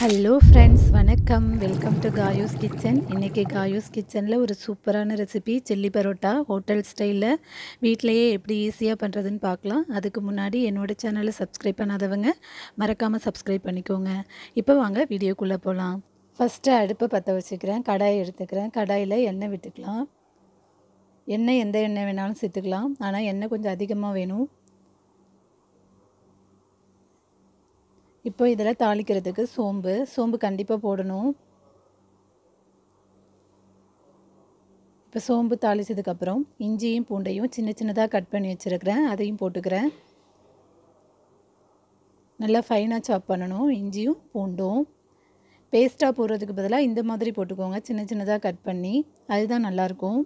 hello friends வணக்கம் welcome to Kayu's kitchen இன்றைக்கி காயூஸ் கிச்சனில் ஒரு சூப்பரான ரெசிபி சில்லி பரோட்டா ஹோட்டல் ஸ்டைலில் வீட்டிலையே எப்படி ஈஸியாக பண்ணுறதுன்னு பார்க்கலாம் அதுக்கு முன்னாடி என்னோடய சேனலை சப்ஸ்கிரைப் பண்ணாதவங்க மறக்காமல் சப்ஸ்கிரைப் பண்ணிக்கோங்க இப்போ வாங்க வீடியோக்குள்ளே போகலாம் ஃபஸ்ட்டு அடுப்பை பற்ற வச்சுக்கிறேன் கடாய் எடுத்துக்கிறேன் கடாயில் எண்ணெய் விட்டுக்கலாம் எண்ணெய் எந்த எண்ணெய் வேணாலும் சேர்த்துக்கலாம் ஆனால் எண்ணெய் கொஞ்சம் அதிகமாக வேணும் இப்போ இதில் தாளிக்கிறதுக்கு சோம்பு சோம்பு கண்டிப்பாக போடணும் இப்போ சோம்பு தாளித்ததுக்கப்புறம் இஞ்சியும் பூண்டையும் சின்ன சின்னதாக கட் பண்ணி வச்சுருக்கிறேன் அதையும் போட்டுக்கிறேன் நல்லா ஃபைனாக சாப் பண்ணணும் இஞ்சியும் பூண்டும் பேஸ்ட்டாக போடுறதுக்கு பதிலாக இந்த மாதிரி போட்டுக்கோங்க சின்ன சின்னதாக கட் பண்ணி அதுதான் நல்லாயிருக்கும்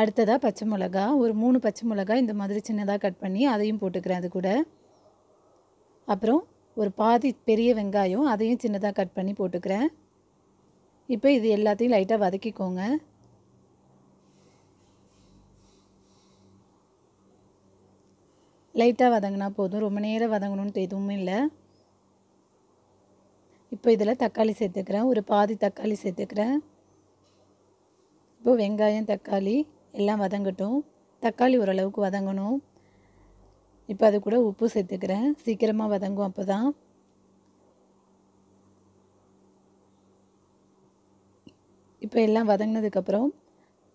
அடுத்ததாக பச்சை மிளகா ஒரு மூணு பச்சை மிளகா இந்த மாதிரி சின்னதாக கட் பண்ணி அதையும் போட்டுக்கிறேன் அது கூட அப்புறம் ஒரு பாதி பெரிய வெங்காயம் அதையும் சின்னதாக கட் பண்ணி போட்டுக்கிறேன் இப்போ இது எல்லாத்தையும் லைட்டாக வதக்கிக்கோங்க லைட்டாக வதங்கினா போதும் ரொம்ப நேரம் வதங்கணுன்ட்டு எதுவுமே இல்லை இப்போ இதில் தக்காளி சேர்த்துக்கிறேன் ஒரு பாதி தக்காளி சேர்த்துக்கிறேன் இப்போது வெங்காயம் தக்காளி எல்லாம் வதங்கட்டும் தக்காளி ஓரளவுக்கு வதங்கணும் இப்போ அது கூட உப்பு சேர்த்துக்கிறேன் சீக்கிரமாக வதங்கும் அப்போ தான் இப்போ எல்லாம் வதங்கினதுக்கப்புறம்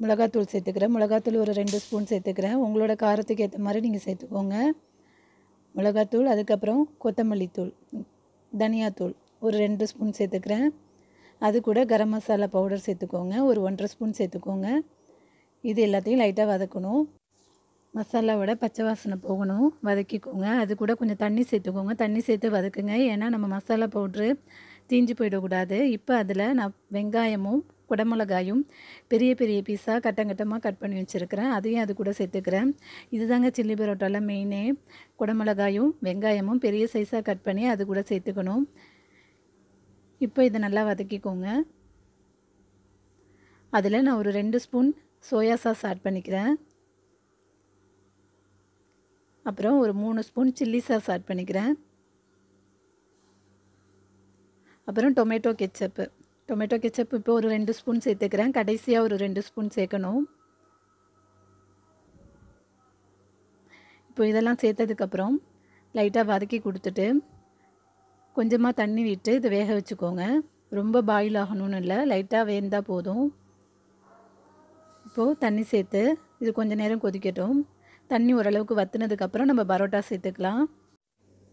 மிளகாத்தூள் சேர்த்துக்கிறேன் மிளகாத்தூள் ஒரு ரெண்டு ஸ்பூன் சேர்த்துக்கிறேன் உங்களோட காரத்துக்கு ஏற்ற மாதிரி நீங்கள் சேர்த்துக்கோங்க மிளகாத்தூள் அதுக்கப்புறம் கொத்தமல்லி தூள் தனியாத்தூள் ஒரு ரெண்டு ஸ்பூன் சேர்த்துக்கிறேன் அது கூட கரம் மசாலா பவுடர் சேர்த்துக்கோங்க ஒரு ஒன்றரை ஸ்பூன் சேர்த்துக்கோங்க இது எல்லாத்தையும் லைட்டாக வதக்கணும் மசாலாவோட பச்சை வாசனை போகணும் வதக்கிக்கோங்க அது கூட கொஞ்சம் தண்ணி சேர்த்துக்கோங்க தண்ணி சேர்த்து வதக்குங்க ஏன்னா நம்ம மசாலா பவுட்ரு தீஞ்சு போயிடக்கூடாது இப்போ அதில் நான் வெங்காயமும் குடமிளகாயும் பெரிய பெரிய பீஸாக கட்டங்கட்டமாக கட் பண்ணி வச்சுருக்கிறேன் அதையும் அது கூட சேர்த்துக்கிறேன் இதுதாங்க சில்லி பரோட்டாவில் மெயினே குடமிளகாயும் வெங்காயமும் பெரிய சைஸாக கட் பண்ணி அது கூட சேர்த்துக்கணும் இப்போ இதை நல்லா வதக்கிக்கோங்க அதில் நான் ஒரு ரெண்டு ஸ்பூன் சோயா சாஸ் ஆட் பண்ணிக்கிறேன் அப்புறம் ஒரு மூணு ஸ்பூன் சில்லி சாஸ் ஆட் பண்ணிக்கிறேன் அப்புறம் டொமேட்டோ கெச்சப்பு டொமேட்டோ கெச்சப் இப்போ ஒரு ரெண்டு ஸ்பூன் சேர்த்துக்கிறேன் கடைசியாக ஒரு ரெண்டு ஸ்பூன் சேர்க்கணும் இப்போ இதெல்லாம் சேர்த்ததுக்கப்புறம் லைட்டாக வதக்கி கொடுத்துட்டு கொஞ்சமாக தண்ணி விட்டு இதை வேக வச்சுக்கோங்க ரொம்ப பாயில் ஆகணும்னு இல்லை லைட்டாக வேந்தால் போதும் இப்போது தண்ணி சேர்த்து இது கொஞ்சம் நேரம் கொதிக்கட்டும் தண்ணி ஓரளவுக்கு வத்துனதுக்கப்புறம் நம்ம பரோட்டா சேர்த்துக்கலாம்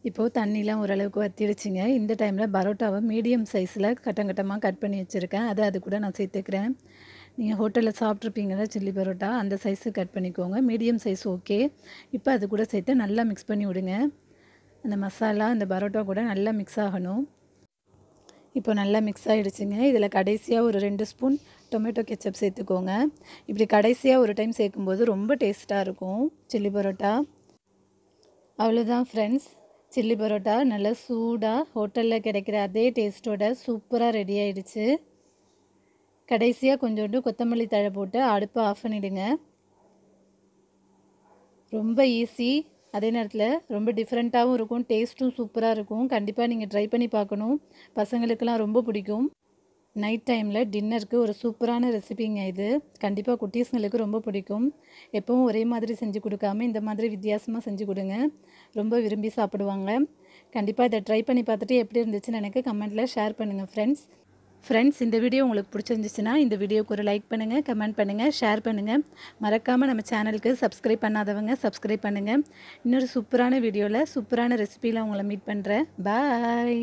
இப்போது தண்ணிலாம் ஓரளவுக்கு வத்திடுச்சிங்க இந்த டைமில் பரோட்டாவை மீடியம் சைஸில் கட்டங்கட்டமாக கட் பண்ணி வச்சுருக்கேன் அதை அது கூட நான் சேர்த்துக்கிறேன் நீங்கள் ஹோட்டலில் சாப்பிட்ருப்பீங்கள சில்லி பரோட்டா அந்த சைஸு கட் பண்ணிக்கோங்க மீடியம் சைஸ் ஓகே இப்போ அது கூட சேர்த்து நல்லா மிக்ஸ் பண்ணி விடுங்க அந்த மசாலா அந்த பரோட்டா கூட நல்லா மிக்ஸ் ஆகணும் இப்போ நல்லா மிக்ஸ் ஆகிடுச்சுங்க இதில் கடைசியாக ஒரு ரெண்டு ஸ்பூன் டொமேட்டோ கெச்சப் சேர்த்துக்கோங்க இப்படி கடைசியாக ஒரு டைம் சேர்க்கும்போது ரொம்ப டேஸ்ட்டாக இருக்கும் சில்லி பரோட்டா அவ்வளோதான் ஃப்ரெண்ட்ஸ் சில்லி பரோட்டா நல்லா சூடாக ஹோட்டலில் கிடைக்கிற அதே டேஸ்ட்டோட சூப்பராக ரெடி ஆகிடுச்சு கடைசியாக கொஞ்சோண்டு கொத்தமல்லி தழை போட்டு அடுப்பை ஆஃப் பண்ணிவிடுங்க ரொம்ப ஈஸி அதே நேரத்தில் ரொம்ப டிஃப்ரெண்ட்டாகவும் இருக்கும் டேஸ்ட்டும் சூப்பராக இருக்கும் கண்டிப்பாக நீங்கள் ட்ரை பண்ணி பார்க்கணும் பசங்களுக்கெல்லாம் ரொம்ப பிடிக்கும் நைட் டைமில் டின்னருக்கு ஒரு சூப்பரான ரெசிபிங்க இது கண்டிப்பாக குட்டீஸுங்களுக்கு ரொம்ப பிடிக்கும் எப்பவும் ஒரே மாதிரி செஞ்சு கொடுக்காம இந்த மாதிரி வித்தியாசமாக செஞ்சு கொடுங்க ரொம்ப விரும்பி சாப்பிடுவாங்க கண்டிப்பாக இதை ட்ரை பண்ணி பார்த்துட்டு எப்படி இருந்துச்சுன்னு எனக்கு கமெண்ட்டில் ஷேர் பண்ணுங்கள் ஃப்ரெண்ட்ஸ் ஃப்ரெண்ட்ஸ் இந்த வீடியோ உங்களுக்கு பிடிச்சிருந்துச்சுன்னா இந்த வீடியோக்கு ஒரு லைக் பண்ணுங்கள் கமெண்ட் பண்ணுங்கள் ஷேர் பண்ணுங்கள் மறக்காமல் நம்ம சேனலுக்கு சப்ஸ்கிரைப் பண்ணாதவங்க சப்ஸ்கிரைப் பண்ணுங்கள் இன்னொரு சூப்பரான வீடியோவில் சூப்பரான ரெசிபியில் உங்களை மீட் பண்ணுறேன் பாய்